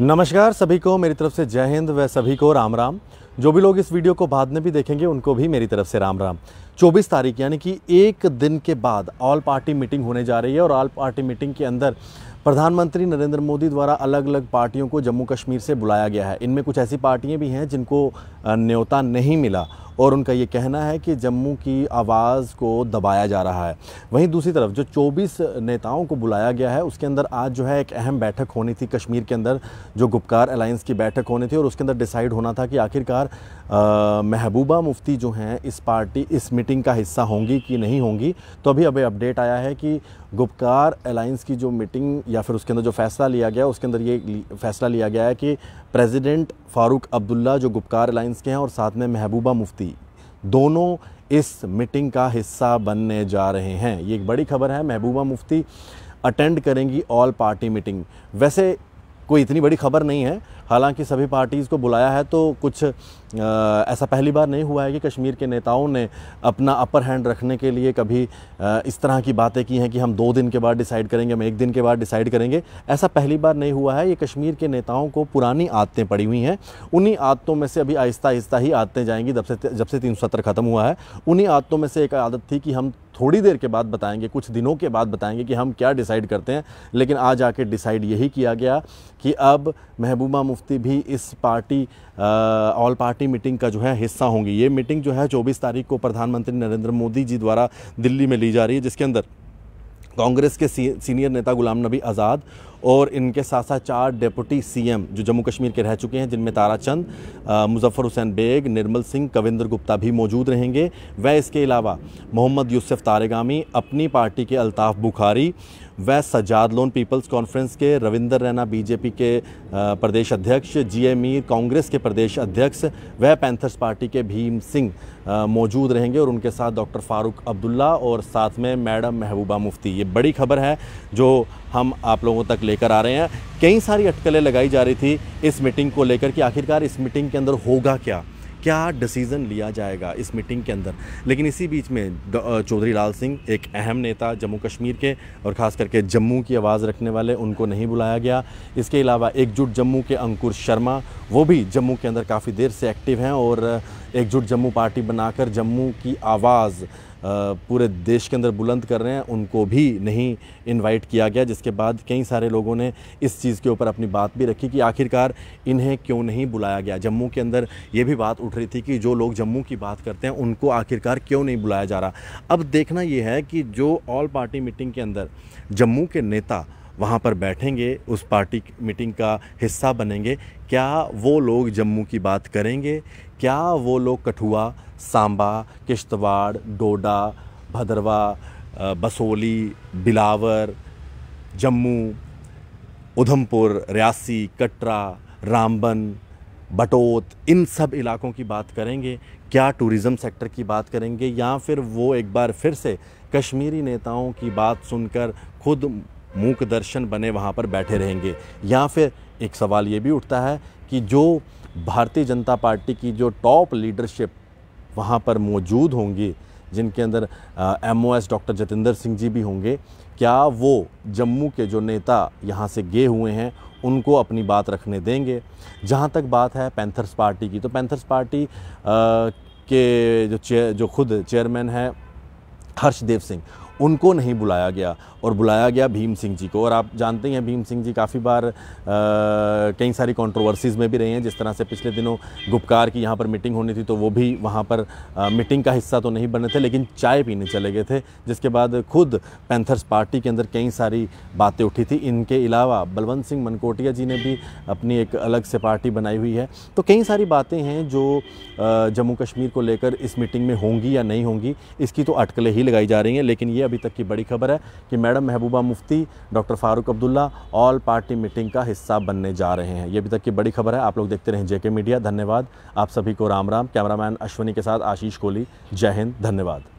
नमस्कार सभी को मेरी तरफ से जय हिंद व सभी को राम राम जो भी लोग इस वीडियो को बाद में भी देखेंगे उनको भी मेरी तरफ से राम राम 24 तारीख यानी कि एक दिन के बाद ऑल पार्टी मीटिंग होने जा रही है और ऑल पार्टी मीटिंग के अंदर प्रधानमंत्री नरेंद्र मोदी द्वारा अलग अलग पार्टियों को जम्मू कश्मीर से बुलाया गया है इनमें कुछ ऐसी पार्टियां भी हैं जिनको न्योता नहीं मिला और उनका ये कहना है कि जम्मू की आवाज़ को दबाया जा रहा है वहीं दूसरी तरफ जो 24 नेताओं को बुलाया गया है उसके अंदर आज जो है एक अहम बैठक होनी थी कश्मीर के अंदर जो गुपकार अलायंस की बैठक होनी थी और उसके अंदर डिसाइड होना था कि आखिरकार महबूबा मुफ्ती जो हैं इस पार्टी इस मीटिंग का हिस्सा होंगी कि नहीं होंगी तो अभी अभी अपडेट आया है कि गुपकार अलाइंस की जो मीटिंग या फिर उसके अंदर जो फैसला लिया गया उसके अंदर ये फैसला लिया गया है कि प्रेसिडेंट फ़ारूक अब्दुल्ला जो गुपकार अलाइंस के हैं और साथ में महबूबा मुफ्ती दोनों इस मीटिंग का हिस्सा बनने जा रहे हैं ये एक बड़ी खबर है महबूबा मुफ्ती अटेंड करेंगी ऑल पार्टी मीटिंग वैसे कोई इतनी बड़ी खबर नहीं है हालांकि सभी पार्टीज़ को बुलाया है तो कुछ आ, ऐसा पहली बार नहीं हुआ है कि कश्मीर के नेताओं ने अपना अपर हैंड रखने के लिए कभी आ, इस तरह की बातें की हैं कि हम दो दिन के बाद डिसाइड करेंगे हम एक दिन के बाद डिसाइड करेंगे ऐसा पहली बार नहीं हुआ है ये कश्मीर के नेताओं को पुरानी आदतें पड़ी हुई हैं उन्हीं आदतों में से अभी आहिस्ता आहिस्ता ही आदतें जाएंगी जब से जब से तीन खत्म हुआ है उन्हीं आदतों में से एक आदत थी कि हम थोड़ी देर के बाद बताएंगे कुछ दिनों के बाद बताएंगे कि हम क्या डिसाइड करते हैं लेकिन आज आके डिसाइड यही किया गया कि अब महबूबा मुफ्ती भी इस पार्टी ऑल पार्टी मीटिंग का जो है हिस्सा होंगी ये मीटिंग जो है चौबीस तारीख को प्रधानमंत्री नरेंद्र मोदी जी द्वारा दिल्ली में ली जा रही है जिसके अंदर कांग्रेस के सीनियर नेता गुलाम नबी आज़ाद और इनके साथ साथ चार डिप्टी सीएम जो जम्मू कश्मीर के रह चुके हैं जिनमें तारा चंद मुजफ्फर हुसैन बेग निर्मल सिंह कविंदर गुप्ता भी मौजूद रहेंगे व इसके अलावा मोहम्मद यूसुफ तारेगामी अपनी पार्टी के अल्ताफ़ बुखारी व सजाद लोन पीपल्स कॉन्फ्रेंस के रविंदर रैना बीजेपी के प्रदेश अध्यक्ष जी ए मीर कांग्रेस के प्रदेश अध्यक्ष व पैंथर्स पार्टी के भीम सिंह मौजूद रहेंगे और उनके साथ डॉक्टर फारूक अब्दुल्ला और साथ में मैडम महबूबा मुफ्ती ये बड़ी खबर है जो हम आप लोगों तक लेकर आ रहे हैं कई सारी अटकलें लगाई जा रही थी इस मीटिंग को लेकर कि आखिरकार इस मीटिंग के अंदर होगा क्या क्या डिसीज़न लिया जाएगा इस मीटिंग के अंदर लेकिन इसी बीच में चौधरी लाल सिंह एक अहम नेता जम्मू कश्मीर के और ख़ास करके जम्मू की आवाज़ रखने वाले उनको नहीं बुलाया गया इसके अलावा एकजुट जम्मू के अंकुर शर्मा वो भी जम्मू के अंदर काफ़ी देर से एक्टिव हैं और एकजुट जम्मू पार्टी बनाकर जम्मू की आवाज़ पूरे देश के अंदर बुलंद कर रहे हैं उनको भी नहीं इनवाइट किया गया जिसके बाद कई सारे लोगों ने इस चीज़ के ऊपर अपनी बात भी रखी कि आखिरकार इन्हें क्यों नहीं बुलाया गया जम्मू के अंदर ये भी बात उठ रही थी कि जो लोग जम्मू की बात करते हैं उनको आखिरकार क्यों नहीं बुलाया जा रहा अब देखना ये है कि जो ऑल पार्टी मीटिंग के अंदर जम्मू के नेता वहाँ पर बैठेंगे उस पार्टी मीटिंग का हिस्सा बनेंगे क्या वो लोग जम्मू की बात करेंगे क्या वो लोग कठुआ सांबा किश्तवाड़ डोडा भद्रवा बसोली बिलावर जम्मू उधमपुर रियासी कटरा रामबन बटोत इन सब इलाकों की बात करेंगे क्या टूरिज़म सेक्टर की बात करेंगे या फिर वो एक बार फिर से कश्मीरी नेताओं की बात सुनकर खुद मूक दर्शन बने वहाँ पर बैठे रहेंगे या फिर एक सवाल ये भी उठता है कि जो भारतीय जनता पार्टी की जो टॉप लीडरशिप वहाँ पर मौजूद होंगे जिनके अंदर एम डॉक्टर जतेंद्र सिंह जी भी होंगे क्या वो जम्मू के जो नेता यहाँ से गए हुए हैं उनको अपनी बात रखने देंगे जहाँ तक बात है पैंथर्स पार्टी की तो पैंथर्स पार्टी आ, के जो चेयर जो खुद चेयरमैन है हर्षदेव सिंह उनको नहीं बुलाया गया और बुलाया गया भीम सिंह जी को और आप जानते हैं भीम सिंह जी काफ़ी बार कई सारी कंट्रोवर्सीज़ में भी रहे हैं जिस तरह से पिछले दिनों गुपकार की यहाँ पर मीटिंग होनी थी तो वो भी वहाँ पर आ, मीटिंग का हिस्सा तो नहीं बने थे लेकिन चाय पीने चले गए थे जिसके बाद खुद पैंथर्स पार्टी के अंदर कई सारी बातें उठी थी इनके अलावा बलवंत सिंह मनकोटिया जी ने भी अपनी एक अलग से पार्टी बनाई हुई है तो कई सारी बातें हैं जो जम्मू कश्मीर को लेकर इस मीटिंग में होंगी या नहीं होंगी इसकी तो अटकलें ही लगाई जा रही हैं लेकिन ये अभी तक की बड़ी खबर है कि madam Mehbooba Mufti doctor Farooq Abdullah all party meeting का हिस्सा बनने जा रहे हैं ये अभी तक की बड़ी खबर है आप लोग देखते रहें जेके मीडिया धन्यवाद आप सभी को राम राम कैमरामैन अश्वनी के साथ आशीष कोहली जय हिंद धन्यवाद